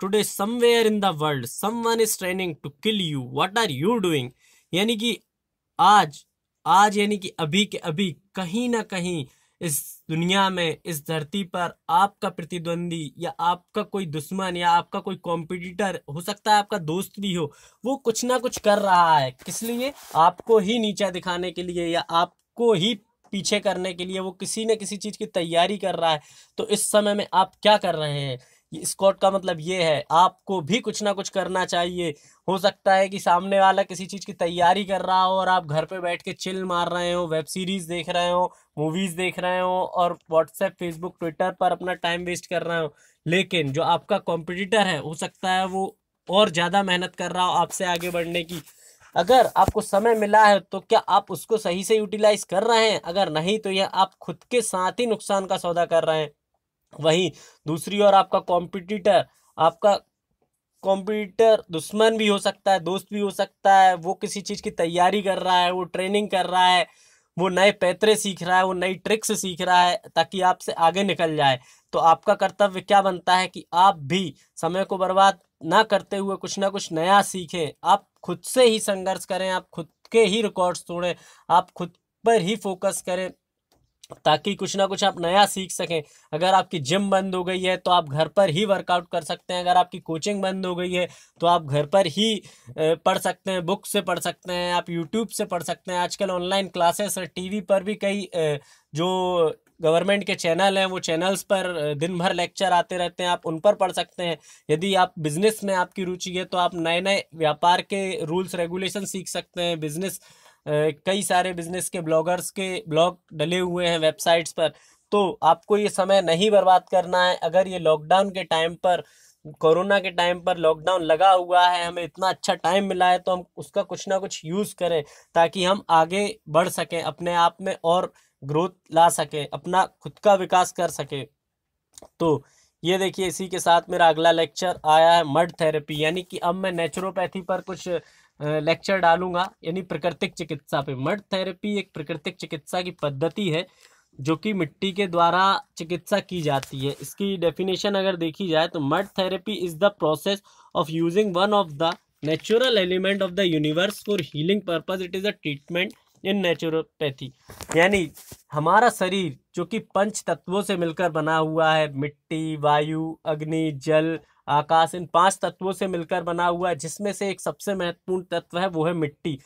Today somewhere in the world someone is training to kill you what are you doing यानी कि आज आज यानी कि अभी के अभी कहीं ना कहीं इस दुनिया में इस धरती पर आपका प्रतिद्वंदी या आपका कोई दुश्मन या आपका कोई कॉम्पिटिटर हो सकता है आपका दोस्त भी हो वो कुछ ना कुछ कर रहा है किस लिए आपको ही नीचा दिखाने के लिए या आपको ही पीछे करने के लिए वो किसी न किसी चीज़ की तैयारी कर रहा है तो इस समय में आप क्या कर रहे हैं स्कॉट का मतलब ये है आपको भी कुछ ना कुछ करना चाहिए हो सकता है कि सामने वाला किसी चीज़ की तैयारी कर रहा हो और आप घर पे बैठ के चिल मार रहे हो वेब सीरीज़ देख रहे हो मूवीज़ देख रहे हो और व्हाट्सएप फेसबुक ट्विटर पर अपना टाइम वेस्ट कर रहे हो लेकिन जो आपका कॉम्पिटिटर है हो सकता है वो और ज़्यादा मेहनत कर रहा हो आपसे आगे बढ़ने की अगर आपको समय मिला है तो क्या आप उसको सही से यूटिलाइज कर रहे हैं अगर नहीं तो यह आप खुद के साथ ही नुकसान का सौदा कर रहे हैं वहीं दूसरी ओर आपका कॉम्पिटिटर आपका कॉम्पिटिटर दुश्मन भी हो सकता है दोस्त भी हो सकता है वो किसी चीज़ की तैयारी कर रहा है वो ट्रेनिंग कर रहा है वो नए पैतरे सीख रहा है वो नई ट्रिक्स सीख रहा है ताकि आपसे आगे निकल जाए तो आपका कर्तव्य क्या बनता है कि आप भी समय को बर्बाद ना करते हुए कुछ ना कुछ नया सीखें आप खुद से ही संघर्ष करें आप खुद के ही रिकॉर्ड्स तोड़ें आप खुद पर ही फोकस करें ताकि कुछ ना कुछ आप नया सीख सकें अगर आपकी जिम बंद हो गई है तो आप घर पर ही वर्कआउट कर सकते हैं अगर आपकी कोचिंग बंद हो गई है तो आप घर पर ही पढ़ सकते हैं बुक से पढ़ सकते हैं आप यूट्यूब से पढ़ सकते हैं आजकल ऑनलाइन क्लासेस और टीवी पर भी कई जो गवर्नमेंट के चैनल हैं वो चैनल्स पर दिन भर लेक्चर आते रहते हैं आप उन पर पढ़ सकते हैं यदि आप बिज़नेस में आपकी रुचि है तो आप नए नए व्यापार के रूल्स रेगुलेशन सीख सकते हैं बिज़नेस कई सारे बिजनेस के ब्लॉगर्स के ब्लॉग डले हुए हैं वेबसाइट्स पर तो आपको ये समय नहीं बर्बाद करना है अगर ये लॉकडाउन के टाइम पर कोरोना के टाइम पर लॉकडाउन लगा हुआ है हमें इतना अच्छा टाइम मिला है तो हम उसका कुछ ना कुछ यूज़ करें ताकि हम आगे बढ़ सकें अपने आप में और ग्रोथ ला सकें अपना खुद का विकास कर सकें तो ये देखिए इसी के साथ मेरा अगला लेक्चर आया है मड थेरेपी यानी कि अब मैं नेचुरोपैथी पर कुछ लेक्चर डालूंगा यानी प्राकृतिक चिकित्सा पे मड थेरेपी एक प्राकृतिक चिकित्सा की पद्धति है जो कि मिट्टी के द्वारा चिकित्सा की जाती है इसकी डेफिनेशन अगर देखी जाए तो mud therapy is the process of using one of the natural element of the universe for healing purpose it is a treatment in naturopathy यानी हमारा शरीर जो कि पंच तत्वों से मिलकर बना हुआ है मिट्टी वायु अग्नि जल आकाश इन पांच तत्वों से मिलकर बना हुआ है जिसमें से एक सबसे महत्वपूर्ण तत्व है वो है मिट्टी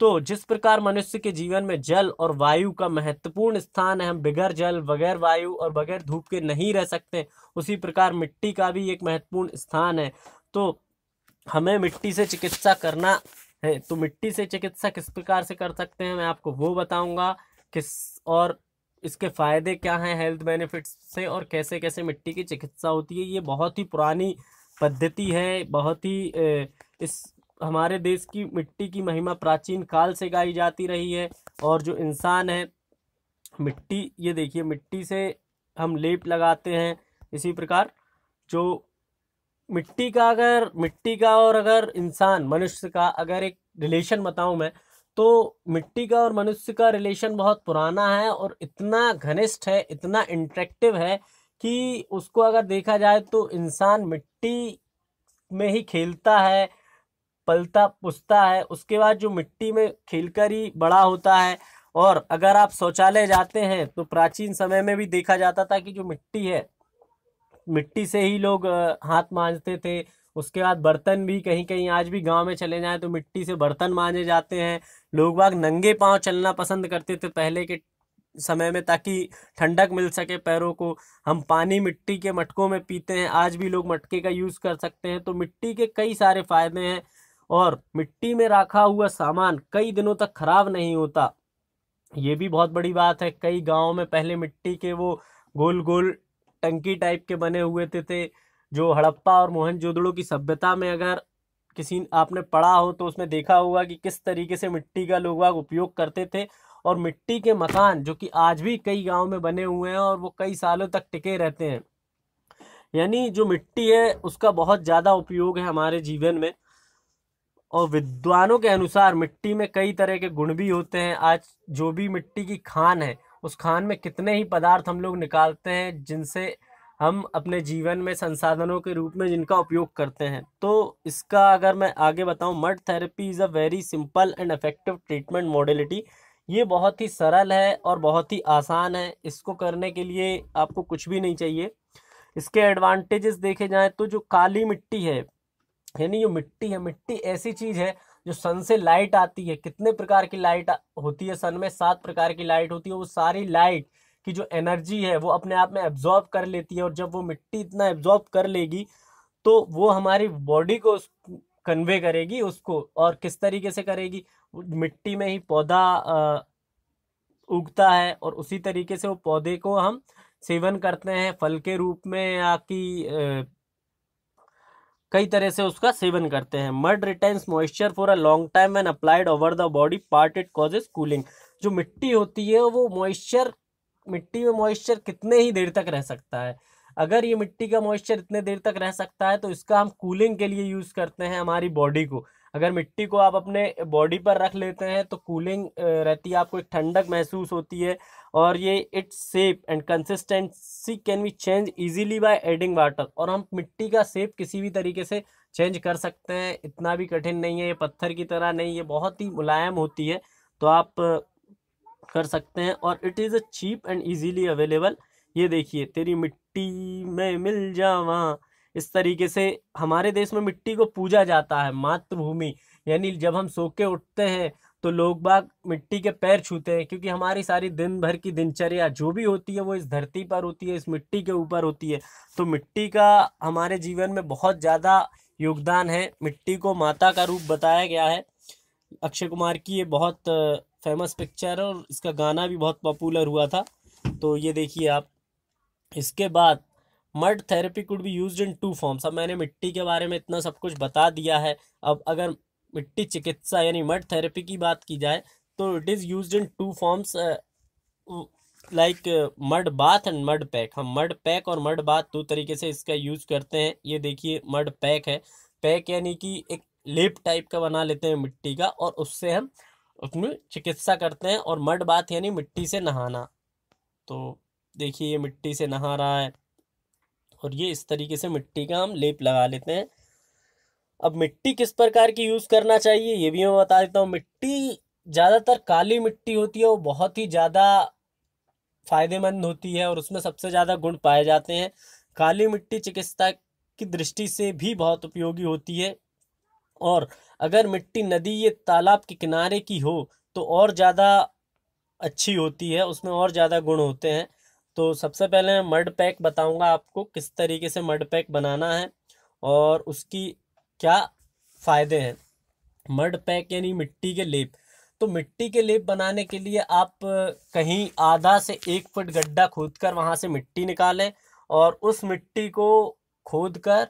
तो जिस प्रकार मनुष्य के जीवन में जल और वायु का महत्वपूर्ण स्थान है हम बगैर जल बगैर वायु और बगैर धूप के नहीं रह सकते उसी प्रकार मिट्टी का भी एक महत्वपूर्ण स्थान है तो हमें मिट्टी से चिकित्सा करना है तो मिट्टी से चिकित्सा किस प्रकार से कर सकते हैं मैं आपको वो बताऊंगा किस और इसके फ़ायदे क्या हैं हेल्थ बेनिफिट्स से और कैसे कैसे मिट्टी की चिकित्सा होती है ये बहुत ही पुरानी पद्धति है बहुत ही इस हमारे देश की मिट्टी की महिमा प्राचीन काल से गाई जाती रही है और जो इंसान है मिट्टी ये देखिए मिट्टी से हम लेप लगाते हैं इसी प्रकार जो मिट्टी का अगर मिट्टी का और अगर इंसान मनुष्य का अगर एक रिलेशन बताऊँ मैं तो मिट्टी का और मनुष्य का रिलेशन बहुत पुराना है और इतना घनिष्ठ है इतना इंट्रेक्टिव है कि उसको अगर देखा जाए तो इंसान मिट्टी में ही खेलता है पलता पुसता है उसके बाद जो मिट्टी में खेलकर ही बड़ा होता है और अगर आप शौचालय जाते हैं तो प्राचीन समय में भी देखा जाता था कि जो मिट्टी है मिट्टी से ही लोग हाथ मांजते थे उसके बाद बर्तन भी कहीं कहीं आज भी गांव में चले जाएं तो मिट्टी से बर्तन मांजे जाते हैं लोग बाग नंगे पांव चलना पसंद करते थे पहले के समय में ताकि ठंडक मिल सके पैरों को हम पानी मिट्टी के मटकों में पीते हैं आज भी लोग मटके का यूज़ कर सकते हैं तो मिट्टी के कई सारे फ़ायदे हैं और मिट्टी में रखा हुआ सामान कई दिनों तक खराब नहीं होता ये भी बहुत बड़ी बात है कई गाँव में पहले मिट्टी के वो गोल गोल टंकी टाइप के बने हुए थे, थे जो हड़प्पा और मोहनजोदड़ो की सभ्यता में अगर किसी आपने पढ़ा हो तो उसमें देखा होगा कि किस तरीके से मिट्टी का लोग वाग उपयोग करते थे और मिट्टी के मकान जो कि आज भी कई गाँव में बने हुए हैं और वो कई सालों तक टिके रहते हैं यानी जो मिट्टी है उसका बहुत ज़्यादा उपयोग है हमारे जीवन में और विद्वानों के अनुसार मिट्टी में कई तरह के गुण भी होते हैं आज जो भी मिट्टी की खान है उस खान में कितने ही पदार्थ हम लोग निकालते हैं जिनसे हम अपने जीवन में संसाधनों के रूप में जिनका उपयोग करते हैं तो इसका अगर मैं आगे बताऊं mud therapy is a very simple and effective treatment modality ये बहुत ही सरल है और बहुत ही आसान है इसको करने के लिए आपको कुछ भी नहीं चाहिए इसके एडवांटेजेस देखे जाएँ तो जो काली मिट्टी है यानी जो मिट्टी है मिट्टी ऐसी चीज़ है जो सन से लाइट आती है कितने प्रकार की लाइट होती है सन में सात प्रकार की लाइट होती है वो सारी लाइट की जो एनर्जी है वो अपने आप में एब्जॉर्ब कर लेती है और जब वो मिट्टी इतना एब्जॉर्ब कर लेगी तो वो हमारी बॉडी को कन्वे करेगी उसको और किस तरीके से करेगी मिट्टी में ही पौधा उगता है और उसी तरीके से वो पौधे को हम सेवन करते हैं फल के रूप में या कि कई तरह से उसका सेवन करते हैं mud retains moisture for a long time and applied over the body part it causes cooling जो मिट्टी होती है वो मॉइस्चर मिट्टी में मॉइस्चर कितने ही देर तक रह सकता है अगर ये मिट्टी का मॉइस्चर इतने देर तक रह सकता है तो इसका हम कूलिंग के लिए यूज़ करते हैं हमारी बॉडी को अगर मिट्टी को आप अपने बॉडी पर रख लेते हैं तो कूलिंग रहती है आपको एक ठंडक महसूस होती है और ये its shape and consistency can be change easily by adding water और हम मिट्टी का सेप किसी भी तरीके से चेंज कर सकते हैं इतना भी कठिन नहीं है ये पत्थर की तरह नहीं ये बहुत ही मुलायम होती है तो आप कर सकते हैं और it is a cheap and easily available ये देखिए तेरी मिट्टी में मिल जावा इस तरीके से हमारे देश में मिट्टी को पूजा जाता है मातृभूमि यानी जब हम सो के उठते हैं तो लोग बाग मिट्टी के पैर छूते हैं क्योंकि हमारी सारी दिन भर की दिनचर्या जो भी होती है वो इस धरती पर होती है इस मिट्टी के ऊपर होती है तो मिट्टी का हमारे जीवन में बहुत ज़्यादा योगदान है मिट्टी को माता का रूप बताया गया है अक्षय कुमार की ये बहुत फेमस पिक्चर है और इसका गाना भी बहुत पॉपुलर हुआ था तो ये देखिए आप इसके बाद mud therapy could be use in two forms अब मैंने मिट्टी के बारे में इतना सब कुछ बता दिया है अब अगर मिट्टी चिकित्सा यानी मड थेरेपी की बात की जाए तो it is use in two forms like mud bath and mud pack हम मड पैक और मड बाथ दो तरीके से इसका यूज करते हैं ये देखिए मड पैक है पैक यानी कि एक लेप टाइप का बना लेते हैं मिट्टी का और उससे हम उसमें चिकित्सा करते हैं और मड बात यानी मिट्टी से नहाना तो देखिए ये मिट्टी से नहा रहा है और ये इस तरीके से मिट्टी का हम लेप लगा लेते हैं अब मिट्टी किस प्रकार की यूज़ करना चाहिए ये भी मैं बता देता हूँ मिट्टी ज़्यादातर काली मिट्टी होती है वो बहुत ही ज़्यादा फायदेमंद होती है और उसमें सबसे ज़्यादा गुण पाए जाते हैं काली मिट्टी चिकित्सा की दृष्टि से भी बहुत उपयोगी होती है और अगर मिट्टी नदी या तालाब के किनारे की हो तो और ज़्यादा अच्छी होती है उसमें और ज़्यादा गुण होते हैं तो सबसे पहले मैं मड पैक बताऊंगा आपको किस तरीके से मड पैक बनाना है और उसकी क्या फ़ायदे हैं मड पैक यानी मिट्टी के लेप तो मिट्टी के लेप बनाने के लिए आप कहीं आधा से एक फुट गड्ढा खोद कर वहाँ से मिट्टी निकालें और उस मिट्टी को खोद कर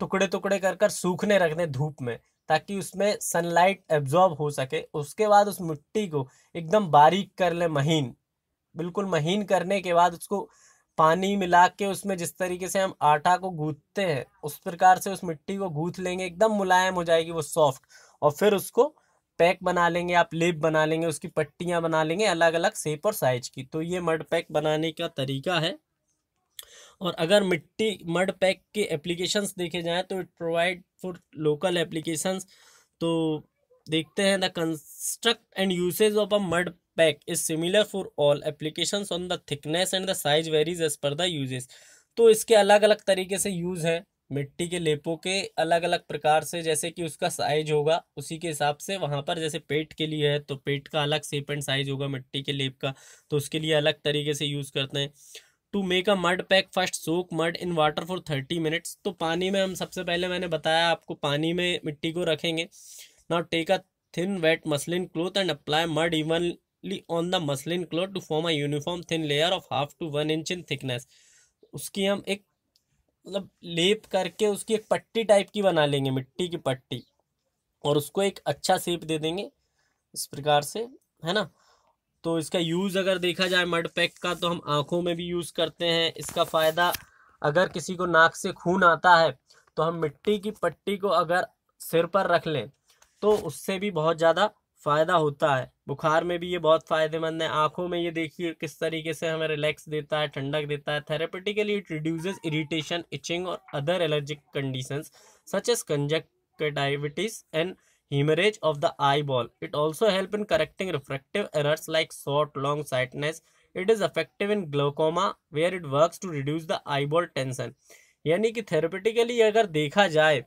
टुकड़े टुकड़े कर कर सूखने रख दें धूप में ताकि उसमें सनलाइट एब्जॉर्ब हो सके उसके बाद उस मिट्टी को एकदम बारीक कर लें महीन बिल्कुल महीन करने के बाद उसको पानी मिला के उसमें जिस तरीके से हम आटा को गूंथते हैं उस प्रकार से उस मिट्टी को गूंथ लेंगे एकदम मुलायम हो जाएगी वो सॉफ्ट और फिर उसको पैक बना लेंगे आप लेप बना लेंगे उसकी पट्टियाँ बना लेंगे अलग अलग शेप और साइज की तो ये मड पैक बनाने का तरीका है और अगर मिट्टी मड पैक के एप्लीकेशंस देखे जाएँ तो it provide for local applications तो देखते हैं the construct and usage of a mud pack is similar for all applications on the thickness and the size varies as per the usages तो इसके अलग अलग तरीके से यूज़ हैं मिट्टी के लेपों के अलग अलग प्रकार से जैसे कि उसका साइज होगा उसी के हिसाब से वहाँ पर जैसे पेट के लिए है तो पेट का अलग सेप एंड साइज होगा मिट्टी के लेप का तो उसके लिए अलग तरीके से यूज़ करते हैं to make a mud pack first soak mud in water for thirty minutes तो पानी में हम सबसे पहले मैंने बताया आपको पानी में मिट्टी को रखेंगे now take a thin wet muslin cloth and apply mud evenly on the muslin cloth to form a uniform thin layer of half to one inch in thickness उसकी हम एक मतलब लेप करके उसकी एक पट्टी टाइप की बना लेंगे मिट्टी की पट्टी और उसको एक अच्छा सेप दे देंगे इस प्रकार से है ना तो इसका यूज़ अगर देखा जाए मड पैक का तो हम आँखों में भी यूज़ करते हैं इसका फ़ायदा अगर किसी को नाक से खून आता है तो हम मिट्टी की पट्टी को अगर सिर पर रख लें तो उससे भी बहुत ज़्यादा फ़ायदा होता है बुखार में भी ये बहुत फ़ायदेमंद है आँखों में ये देखिए किस तरीके से हमें रिलैक्स देता है ठंडक देता है therapeutically it reduces irritation itching और other allergic conditions such as conjunctivitis and hemorrhage of the eyeball. It also help in correcting refractive errors like short, long sightedness. It is effective in glaucoma where it works to reduce the eyeball tension. यानी कि therapeutically अगर देखा जाए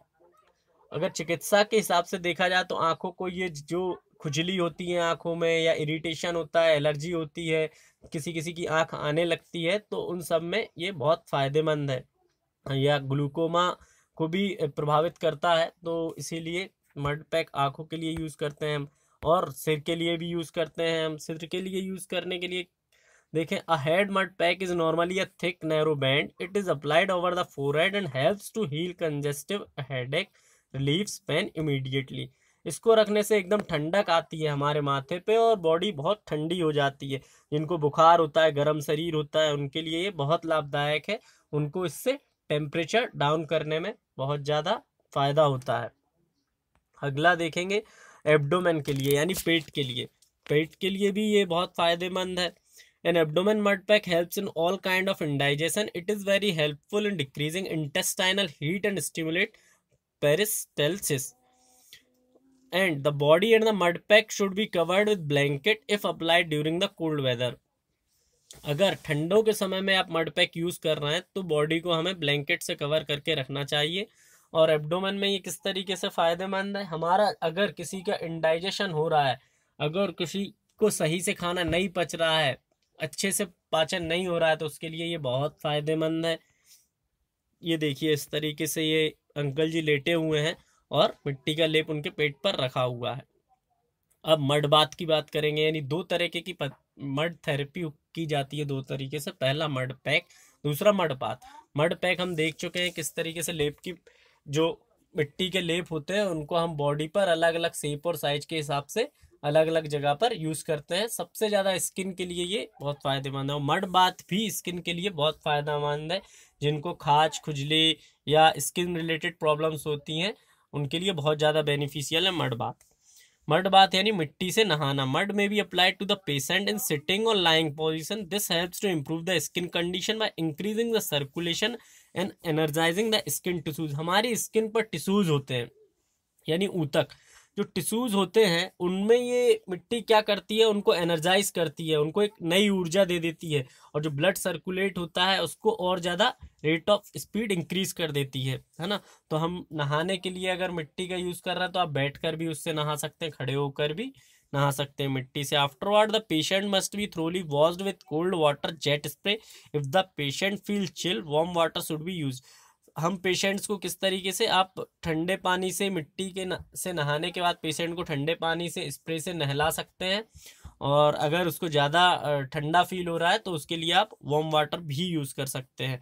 अगर चिकित्सा के हिसाब से देखा जाए तो आंखों को ये जो खुजली होती है आंखों में या इरिटेशन होता है एलर्जी होती है किसी किसी की आंख आने लगती है तो उन सब में ये बहुत फ़ायदेमंद है या ग्लूकोमा को भी प्रभावित करता है तो इसीलिए मड पैक आँखों के लिए यूज़ करते हैं हम और सिर के लिए भी यूज़ करते हैं हम सिर के लिए यूज़ करने के लिए देखें a head mud pack is normally a thick narrow band it is applied over the forehead and helps to heal congestive ache relief pain immediately इसको रखने से एकदम ठंडक आती है हमारे माथे पे और बॉडी बहुत ठंडी हो जाती है जिनको बुखार होता है गर्म शरीर होता है उनके लिए ये बहुत लाभदायक है उनको इससे टेम्परेचर डाउन करने में बहुत ज़्यादा फ़ायदा होता है अगला देखेंगे एब्डोमेन के लिए यानी पेट के लिए पेट के लिए भी ये बहुत फायदेमंद है an abdomen mud pack helps in all kind of indigestion it is very helpful in decreasing intestinal heat and stimulate peristalsis and the body and the mud pack should be covered with blanket if applied during the cold weather अगर ठंडों के समय में आप mud pack use कर रहे हैं तो बॉडी को हमें ब्लैंकेट से कवर करके रखना चाहिए और एब्डोमेन में ये किस तरीके से फ़ायदेमंद है हमारा अगर किसी का इंडाइजेशन हो रहा है अगर किसी को सही से खाना नहीं पच रहा है अच्छे से पाचन नहीं हो रहा है तो उसके लिए ये बहुत फ़ायदेमंद है ये देखिए इस तरीके से ये अंकल जी लेटे हुए हैं और मिट्टी का लेप उनके पेट पर रखा हुआ है अब मड बात की बात करेंगे यानी दो तरीके की मर्ड थेरेपी की जाती है दो तरीके से पहला मर्ड पैक दूसरा मड पात मर्ड पैक हम देख चुके हैं किस तरीके से लेप की जो मिट्टी के लेप होते हैं उनको हम बॉडी पर अलग अलग शेप और साइज के हिसाब से अलग अलग जगह पर यूज़ करते हैं सबसे ज़्यादा स्किन के लिए ये बहुत फ़ायदेमंद है और मड बात भी स्किन के लिए बहुत फ़ायदेमंद है जिनको खाज खुजली या स्किन रिलेटेड प्रॉब्लम्स होती हैं उनके लिए बहुत ज़्यादा बेनिफिशियल है मड बात मर्ड बात यानी मिट्टी से नहाना मर्ड में भी applied to the patient in sitting और lying position this helps to improve the skin condition by increasing the circulation and energizing the skin tissues हमारी स्किन पर टिश्यूज होते हैं यानी ऊतक जो टिश्यूज होते हैं उनमें ये मिट्टी क्या करती है उनको एनर्जाइज करती है उनको एक नई ऊर्जा दे देती है और जो ब्लड सर्कुलेट होता है उसको और ज़्यादा रेट ऑफ स्पीड इंक्रीज कर देती है है ना तो हम नहाने के लिए अगर मिट्टी का यूज़ कर रहे हैं तो आप बैठ भी उससे नहा सकते हैं खड़े होकर भी नहा सकते हैं मिट्टी से afterward the patient must be thoroughly washed with cold water jet spray if the patient feel chill warm water should be use हम पेशेंट्स को किस तरीके से आप ठंडे पानी से मिट्टी के न, से नहाने के बाद पेशेंट को ठंडे पानी से स्प्रे से नहला सकते हैं और अगर उसको ज़्यादा ठंडा फील हो रहा है तो उसके लिए आप वॉम वाटर भी यूज़ कर सकते हैं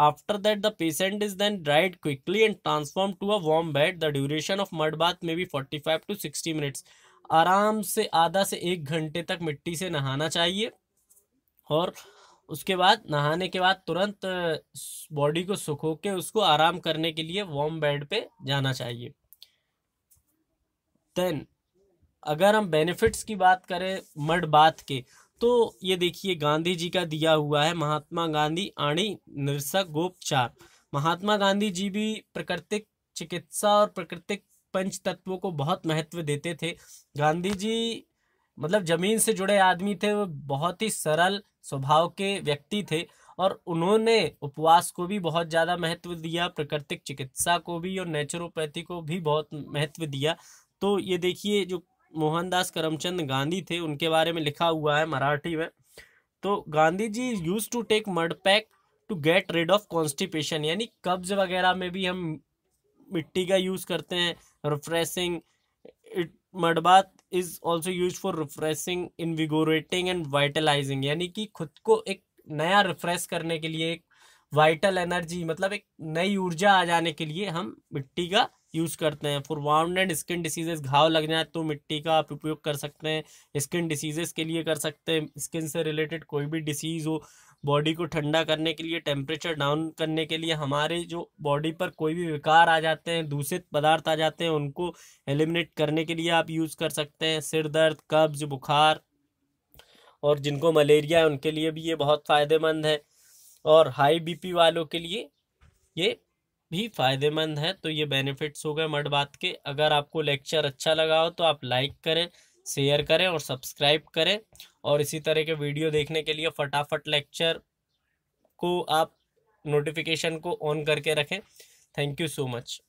after that the patient is then dried quickly and transform to a warm bed the duration of mud bath may be forty five to sixty minutes आराम से आधा से एक घंटे तक मिट्टी से नहाना चाहिए और उसके बाद नहाने के बाद तुरंत बॉडी को सुखो के उसको आराम करने के लिए वार्म बेड पे जाना चाहिए देन अगर हम बेनिफिट्स की बात करें मड बाथ के तो ये देखिए गांधी जी का दिया हुआ है महात्मा गांधी आणी निरसा गोपचार महात्मा गांधी जी भी प्राकृतिक चिकित्सा और प्राकृतिक पंच तत्वों को बहुत महत्व देते थे गांधी जी मतलब जमीन से जुड़े आदमी थे वो बहुत ही सरल स्वभाव के व्यक्ति थे और उन्होंने उपवास को भी बहुत ज़्यादा महत्व दिया प्राकृतिक चिकित्सा को भी और नेचुरोपैथी को भी बहुत महत्व दिया तो ये देखिए जो मोहनदास करमचंद गांधी थे उनके बारे में लिखा हुआ है मराठी में तो Gandhi ji use to take mud pack to get rid of constipation यानी कब्ज वगैरह में भी हम मिट्टी का यूज़ करते हैं refreshing mud bath is also use for refreshing invigorating and vitalizing यानी कि खुद को एक नया रिफ्रेश करने के लिए एक वाइटल एनर्जी मतलब एक नई ऊर्जा आ जाने के लिए हम मिट्टी का यूज करते हैं for wound and skin diseases घाव लग जाए तो मिट्टी का आप उपयोग कर सकते हैं स्किन डिसीजेस के लिए कर सकते हैं स्किन से रिलेटेड कोई भी डिसीज हो बॉडी को ठंडा करने के लिए टेम्परेचर डाउन करने के लिए हमारे जो बॉडी पर कोई भी विकार आ जाते हैं दूषित पदार्थ आ जाते हैं उनको एलिमिनेट करने के लिए आप यूज़ कर सकते हैं सिर दर्द कब्ज बुखार और जिनको मलेरिया है उनके लिए भी ये बहुत फ़ायदेमंद है और हाई बीपी वालों के लिए ये भी फ़ायदेमंद है तो ये बेनिफिट्स हो गए मड बात के अगर आपको लेक्चर अच्छा लगा हो तो आप लाइक करें शेयर करें और सब्सक्राइब करें और इसी तरह के वीडियो देखने के लिए फटाफट लेक्चर को आप नोटिफिकेशन को ऑन करके रखें थैंक यू सो मच